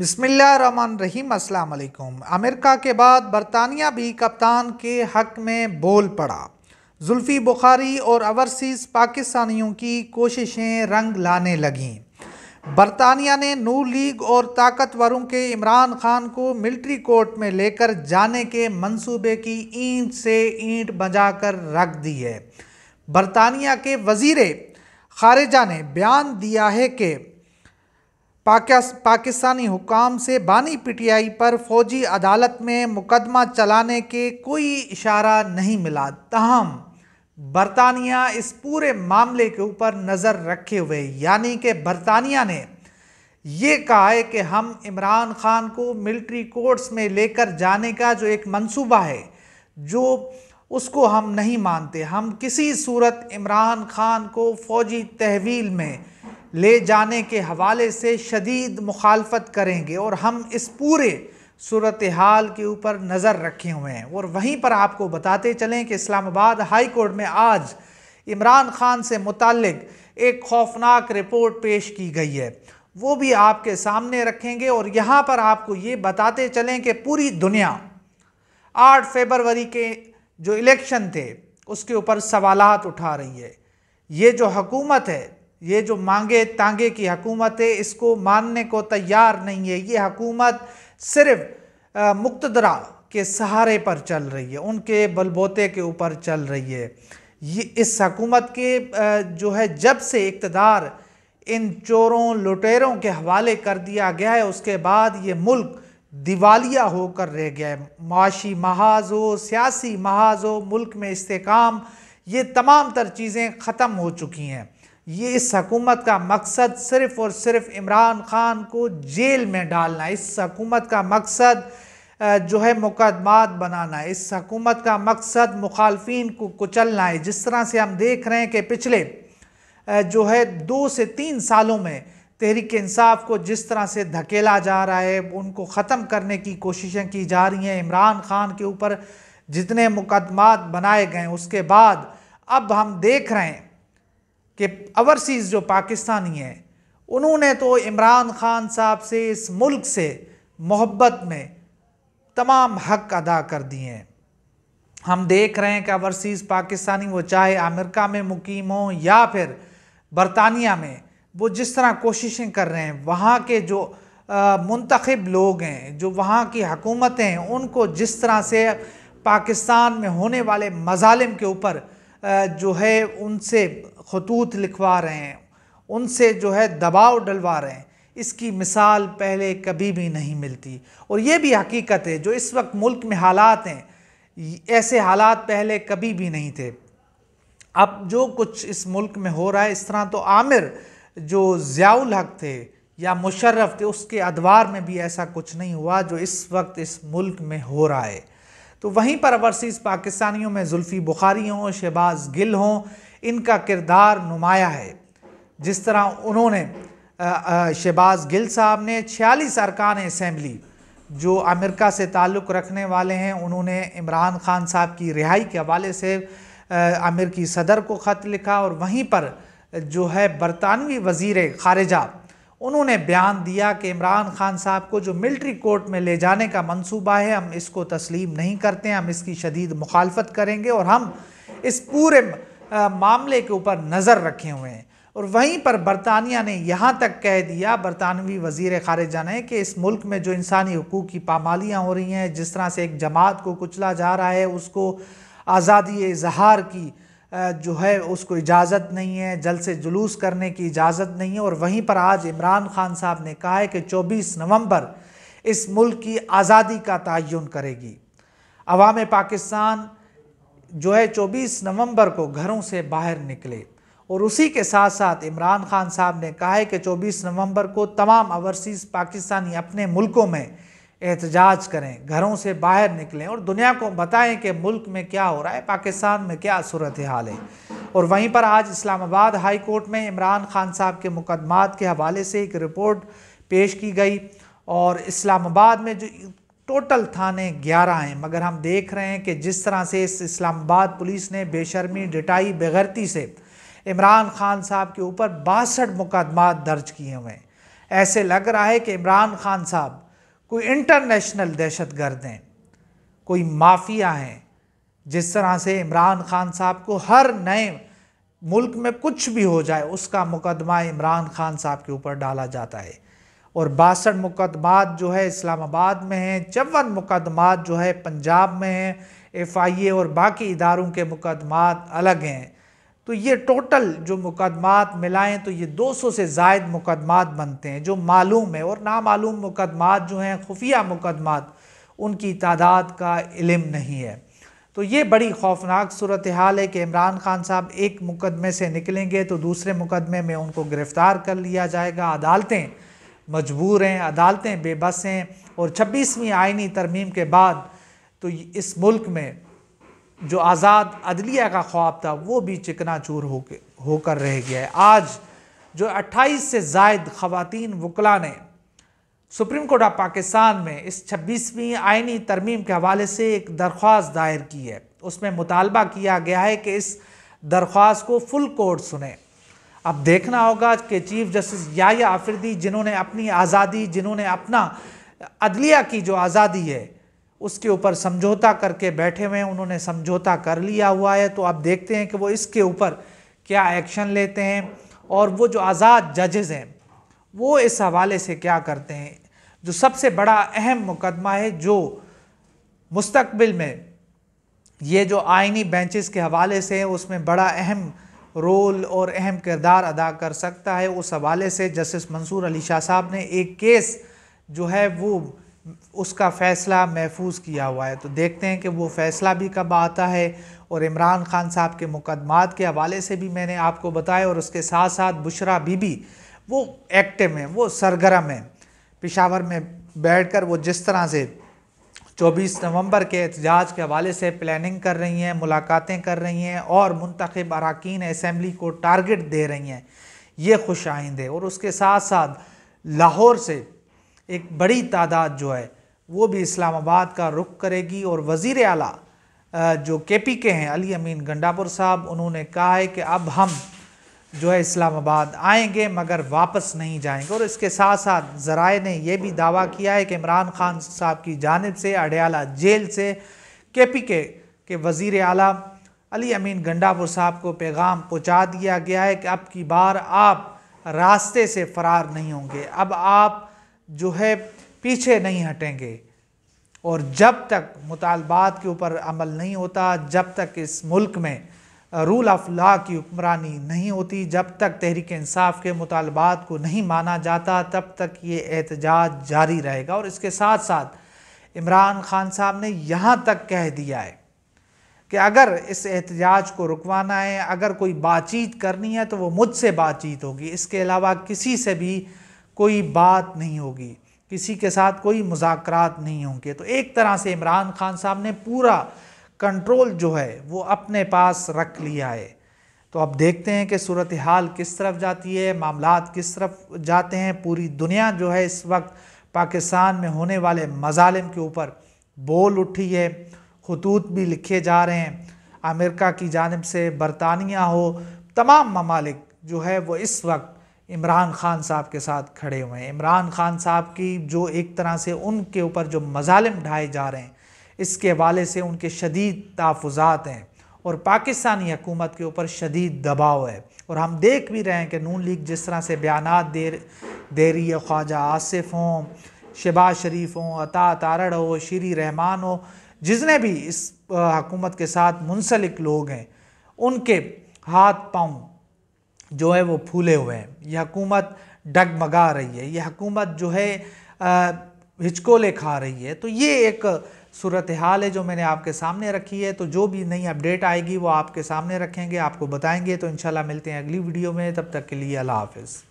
بسم اللہ الرحمن الرحیم السلام علیکم امریکہ کے بعد برطانیہ بھی کپتان کے حق میں بول پڑا زلفی بخاری اور اورسیز پاکستانیوں کی کوششیں رنگ لانے لگیں برطانیہ نے نور لیگ اور طاقتوروں کے عمران خان کو ملٹری کورٹ میں لے کر جانے کے منصوبے کی اینٹ سے اینٹ بجا کر رکھ دی ہے برطانیہ کے وزیر خارجہ نے بیان دیا ہے کہ پاکستانی حکام سے بانی پی ٹی آئی پر فوجی عدالت میں مقدمہ چلانے کے کوئی اشارہ نہیں ملا تاہم برطانیہ اس پورے معاملے کے اوپر نظر رکھے ہوئے یعنی کہ برطانیہ نے یہ کہا ہے کہ ہم عمران خان کو ملٹری کورٹس میں لے کر جانے کا جو ایک منصوبہ ہے جو اس کو ہم نہیں مانتے ہم کسی صورت عمران خان کو فوجی تحویل میں لے جانے کے حوالے سے شدید مخالفت کریں گے اور ہم اس پورے صورتحال کے اوپر نظر رکھے ہوئے ہیں اور وہیں پر آپ کو بتاتے چلیں کہ اسلام آباد ہائی کورٹ میں آج عمران خان سے متعلق ایک خوفناک رپورٹ پیش کی گئی ہے وہ بھی آپ کے سامنے رکھیں گے اور یہاں پر آپ کو یہ بتاتے چلیں کہ پوری دنیا آٹھ فیبروری کے جو الیکشن تھے اس کے اوپر سوالات اٹھا رہی ہے یہ جو حکومت ہے یہ جو مانگے تانگے کی حکومت ہے اس کو ماننے کو تیار نہیں ہے یہ حکومت صرف مقتدرہ کے سہارے پر چل رہی ہے ان کے بلبوتے کے اوپر چل رہی ہے یہ اس حکومت کے جو ہے جب سے اقتدار ان چوروں لٹیروں کے حوالے کر دیا گیا ہے اس کے بعد یہ ملک دیوالیہ ہو کر رہ گیا ہے معاشی محاذ ہو سیاسی محاذ ہو ملک میں استحکام یہ تمام تر چیزیں ختم ہو چکی ہیں یہ اس حکومت کا مقصد صرف اور صرف عمران خان کو جیل میں ڈالنا اس حکومت کا مقصد جو ہے مقدمات بنانا ہے اس حکومت کا مقصد مخالفین کو کچلنا ہے جس طرح سے ہم دیکھ رہے ہیں کہ پچھلے جو ہے دو سے تین سالوں میں تحریک انصاف کو جس طرح سے دھکیلا جا رہا ہے ان کو ختم کرنے کی کوششیں کی جا رہی ہیں عمران خان کے اوپر جتنے مقدمات بنائے گئے ہیں اس کے بعد اب ہم دیکھ رہے ہیں کہ اوورسیز جو پاکستانی ہیں انہوں نے تو عمران خان صاحب سے اس ملک سے محبت میں تمام حق ادا کر دیے ہیں ہم دیکھ رہے ہیں کہ اوورسیز پاکستانی وہ چاہے امریکہ میں مقیم ہوں یا پھر برطانیہ میں وہ جس طرح کوششیں کر رہے ہیں وہاں کے جو منتخب لوگ ہیں جو وہاں کی حکومتیں ہیں ان کو جس طرح سے پاکستان میں ہونے والے مظالم کے اوپر جو ہے ان سے خطوط لکھوا رہے ہیں ان سے جو ہے دباؤ ڈلوا رہے ہیں اس کی مثال پہلے کبھی بھی نہیں ملتی اور یہ بھی حقیقت ہے جو اس وقت ملک میں حالات ہیں ایسے حالات پہلے کبھی بھی نہیں تھے اب جو کچھ اس ملک میں ہو رہا ہے اس طرح تو عامر جو ضیاء الحق تھے یا مشرف تھے اس کے ادوار میں بھی ایسا کچھ نہیں ہوا جو اس وقت اس ملک میں ہو رہا ہے تو وہیں پر ورسیز پاکستانیوں میں زلفی بخاری ہوں شہباز گل ہوں ان کا کردار نمایاں ہے جس طرح انہوں نے شہباز گل صاحب نے چھیالیس ارکان اسمبلی جو امریکہ سے تعلق رکھنے والے ہیں انہوں نے عمران خان صاحب کی رہائی کے حوالے سے امریکی صدر کو خط لکھا اور وہیں پر جو ہے برطانوی وزیر خارجہ انہوں نے بیان دیا کہ عمران خان صاحب کو جو ملٹری کورٹ میں لے جانے کا منصوبہ ہے ہم اس کو تسلیم نہیں کرتے ہیں ہم اس کی شدید مخالفت کریں گے اور ہم اس پورے معاملے کے اوپر نظر رکھے ہوئے ہیں اور وہیں پر برطانیہ نے یہاں تک کہہ دیا برطانوی وزیر خارجہ نے کہ اس ملک میں جو انسانی حقوق کی پامالیاں ہو رہی ہیں جس طرح سے ایک جماعت کو کچلا جا رہا ہے اس کو آزادی اظہار کی جو ہے اس کو اجازت نہیں ہے جل سے جلوس کرنے کی اجازت نہیں ہے اور وہیں پر آج عمران خان صاحب نے کہا ہے کہ چوبیس نومبر اس ملک کی آزادی کا تعین کرے گی عوام پاکستان جو ہے چوبیس نومبر کو گھروں سے باہر نکلے اور اسی کے ساتھ ساتھ عمران خان صاحب نے کہا ہے کہ چوبیس نومبر کو تمام اوورسیز پاکستانی اپنے ملکوں میں احتجاج کریں گھروں سے باہر نکلیں اور دنیا کو بتائیں کہ ملک میں کیا ہو رہا ہے پاکستان میں کیا صورت حال ہے اور وہیں پر آج اسلام آباد ہائی کورٹ میں عمران خان صاحب کے مقدمات کے حوالے سے ایک رپورٹ پیش کی گئی اور اسلام آباد میں جو ٹوٹل تھانے گیارہ ہیں مگر ہم دیکھ رہے ہیں کہ جس طرح سے اس اسلام آباد پولیس نے بے شرمی ڈٹائی بے سے عمران خان صاحب کے اوپر باسٹھ مقدمات درج کیے ہوئے ہیں ایسے لگ رہا ہے کہ عمران خان صاحب کوئی انٹرنیشنل دہشت گرد ہیں کوئی مافیا ہیں جس طرح سے عمران خان صاحب کو ہر نئے ملک میں کچھ بھی ہو جائے اس کا مقدمہ عمران خان صاحب کے اوپر ڈالا جاتا ہے اور باسٹھ مقدمات جو ہے اسلام آباد میں ہیں چون مقدمات جو ہے پنجاب میں ہیں ایف آئی اے اور باقی اداروں کے مقدمات الگ ہیں تو یہ ٹوٹل جو مقدمات ملائیں تو یہ دو سو سے زائد مقدمات بنتے ہیں جو معلوم ہے اور نامعلوم مقدمات جو ہیں خفیہ مقدمات ان کی تعداد کا علم نہیں ہے تو یہ بڑی خوفناک صورتحال ہے کہ عمران خان صاحب ایک مقدمے سے نکلیں گے تو دوسرے مقدمے میں ان کو گرفتار کر لیا جائے گا عدالتیں مجبور ہیں عدالتیں بے بس ہیں اور چھبیسویں آئینی ترمیم کے بعد تو اس ملک میں جو آزاد عدلیہ کا خواب تھا وہ بھی چکنا چور ہو کے ہو کر رہ گیا ہے آج جو اٹھائیس سے زائد خواتین وکلا نے سپریم کورٹ آف پاکستان میں اس چھبیسویں آئینی ترمیم کے حوالے سے ایک درخواست دائر کی ہے اس میں مطالبہ کیا گیا ہے کہ اس درخواست کو فل کورٹ سنیں اب دیکھنا ہوگا کہ چیف جسٹس یا آفردی جنہوں نے اپنی آزادی جنہوں نے اپنا عدلیہ کی جو آزادی ہے اس کے اوپر سمجھوتا کر کے بیٹھے ہوئے ہیں انہوں نے سمجھوتا کر لیا ہوا ہے تو آپ دیکھتے ہیں کہ وہ اس کے اوپر کیا ایکشن لیتے ہیں اور وہ جو آزاد ججز ہیں وہ اس حوالے سے کیا کرتے ہیں جو سب سے بڑا اہم مقدمہ ہے جو مستقبل میں یہ جو آئینی بینچز کے حوالے سے اس میں بڑا اہم رول اور اہم کردار ادا کر سکتا ہے اس حوالے سے جسٹس منصور علی شاہ صاحب نے ایک کیس جو ہے وہ اس کا فیصلہ محفوظ کیا ہوا ہے تو دیکھتے ہیں کہ وہ فیصلہ بھی کب آتا ہے اور عمران خان صاحب کے مقدمات کے حوالے سے بھی میں نے آپ کو بتایا اور اس کے ساتھ ساتھ بشرا بی بی وہ ایکٹو ہیں وہ سرگرم ہیں پشاور میں بیٹھ کر وہ جس طرح سے چوبیس نومبر کے احتجاج کے حوالے سے پلاننگ کر رہی ہیں ملاقاتیں کر رہی ہیں اور منتخب اراکین اسمبلی کو ٹارگٹ دے رہی ہیں یہ خوش آئند ہے اور اس کے ساتھ ساتھ لاہور سے ایک بڑی تعداد جو ہے وہ بھی اسلام آباد کا رخ کرے گی اور وزیر اعلیٰ جو کے پی کے ہیں علی امین گنڈاپور صاحب انہوں نے کہا ہے کہ اب ہم جو ہے اسلام آباد آئیں گے مگر واپس نہیں جائیں گے اور اس کے ساتھ ساتھ ذرائع نے یہ بھی دعویٰ کیا ہے کہ عمران خان صاحب کی جانب سے اڈیالہ جیل سے کے پی کے کے وزیر اعلیٰ علی امین گنڈاپور صاحب کو پیغام پہنچا دیا گیا ہے کہ اب کی بار آپ راستے سے فرار نہیں ہوں گے اب آپ جو ہے پیچھے نہیں ہٹیں گے اور جب تک مطالبات کے اوپر عمل نہیں ہوتا جب تک اس ملک میں رول آف لا کی حکمرانی نہیں ہوتی جب تک تحریک انصاف کے مطالبات کو نہیں مانا جاتا تب تک یہ احتجاج جاری رہے گا اور اس کے ساتھ ساتھ عمران خان صاحب نے یہاں تک کہہ دیا ہے کہ اگر اس احتجاج کو رکوانا ہے اگر کوئی بات چیت کرنی ہے تو وہ مجھ سے بات چیت ہوگی اس کے علاوہ کسی سے بھی کوئی بات نہیں ہوگی کسی کے ساتھ کوئی مذاکرات نہیں ہوں گے تو ایک طرح سے عمران خان صاحب نے پورا کنٹرول جو ہے وہ اپنے پاس رکھ لیا ہے تو اب دیکھتے ہیں کہ صورتحال کس طرف جاتی ہے معاملات کس طرف جاتے ہیں پوری دنیا جو ہے اس وقت پاکستان میں ہونے والے مظالم کے اوپر بول اٹھی ہے خطوط بھی لکھے جا رہے ہیں امریکہ کی جانب سے برطانیہ ہو تمام ممالک جو ہے وہ اس وقت عمران خان صاحب کے ساتھ کھڑے ہوئے ہیں عمران خان صاحب کی جو ایک طرح سے ان کے اوپر جو مظالم ڈھائے جا رہے ہیں اس کے حوالے سے ان کے شدید تحفظات ہیں اور پاکستانی حکومت کے اوپر شدید دباؤ ہے اور ہم دیکھ بھی رہے ہیں کہ نون لیگ جس طرح سے بیانات دے رہی ہے خواجہ آصف ہوں شباز شریف ہوں عطا تارڑ ہو شیری رحمان ہو جتنے بھی اس حکومت کے ساتھ منسلک لوگ ہیں ان کے ہاتھ پاؤں جو ہے وہ پھولے ہوئے ہیں یہ حکومت ڈگمگا رہی ہے یہ حکومت جو ہے ہچکو لے کھا رہی ہے تو یہ ایک صورتحال ہے جو میں نے آپ کے سامنے رکھی ہے تو جو بھی نئی اپڈیٹ آئے گی وہ آپ کے سامنے رکھیں گے آپ کو بتائیں گے تو انشاءاللہ ملتے ہیں اگلی ویڈیو میں تب تک کے لیے اللہ حافظ